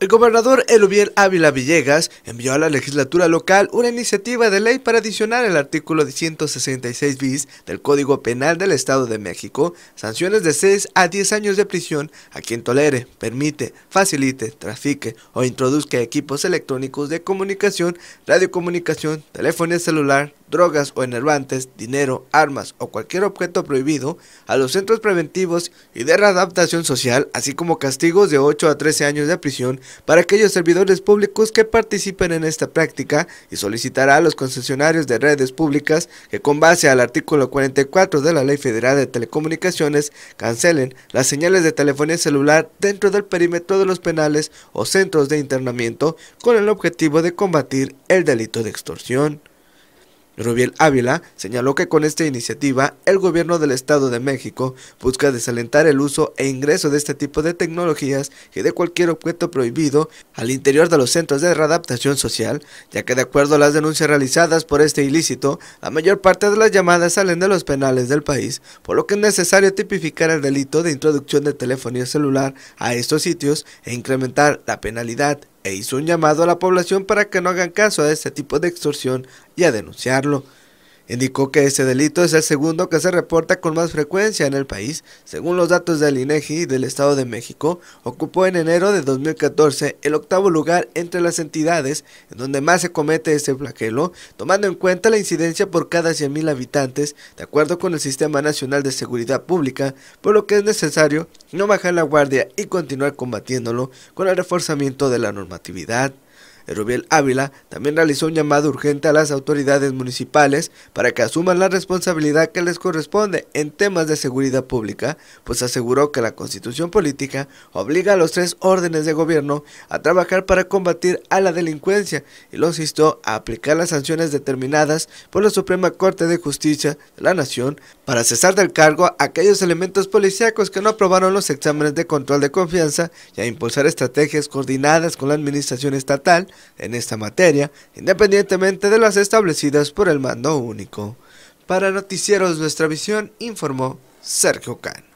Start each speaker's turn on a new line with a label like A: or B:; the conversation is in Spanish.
A: El gobernador Eluviel Ávila Villegas envió a la legislatura local una iniciativa de ley para adicionar el artículo 166 bis del Código Penal del Estado de México, sanciones de 6 a 10 años de prisión a quien tolere, permite, facilite, trafique o introduzca equipos electrónicos de comunicación, radiocomunicación, teléfono celular, drogas o enervantes, dinero, armas o cualquier objeto prohibido a los centros preventivos y de readaptación social, así como castigos de 8 a 13 años de prisión para aquellos servidores públicos que participen en esta práctica y solicitará a los concesionarios de redes públicas que con base al artículo 44 de la Ley Federal de Telecomunicaciones cancelen las señales de telefonía celular dentro del perímetro de los penales o centros de internamiento con el objetivo de combatir el delito de extorsión. Rubiel Ávila señaló que con esta iniciativa el gobierno del Estado de México busca desalentar el uso e ingreso de este tipo de tecnologías y de cualquier objeto prohibido al interior de los centros de readaptación social, ya que de acuerdo a las denuncias realizadas por este ilícito, la mayor parte de las llamadas salen de los penales del país, por lo que es necesario tipificar el delito de introducción de telefonía celular a estos sitios e incrementar la penalidad e hizo un llamado a la población para que no hagan caso a este tipo de extorsión y a denunciarlo. Indicó que este delito es el segundo que se reporta con más frecuencia en el país. Según los datos del INEGI e del Estado de México, ocupó en enero de 2014 el octavo lugar entre las entidades en donde más se comete este flagelo, tomando en cuenta la incidencia por cada 100.000 habitantes, de acuerdo con el Sistema Nacional de Seguridad Pública, por lo que es necesario no bajar la guardia y continuar combatiéndolo con el reforzamiento de la normatividad, Rubiel Ávila también realizó un llamado urgente a las autoridades municipales para que asuman la responsabilidad que les corresponde en temas de seguridad pública, pues aseguró que la constitución política obliga a los tres órdenes de gobierno a trabajar para combatir a la delincuencia y los instó a aplicar las sanciones determinadas por la Suprema Corte de Justicia de la Nación para cesar del cargo a aquellos elementos policíacos que no aprobaron los exámenes de control de confianza y a impulsar estrategias coordinadas con la administración estatal en esta materia, independientemente de las establecidas por el mando único. Para Noticieros Nuestra Visión informó Sergio Cano.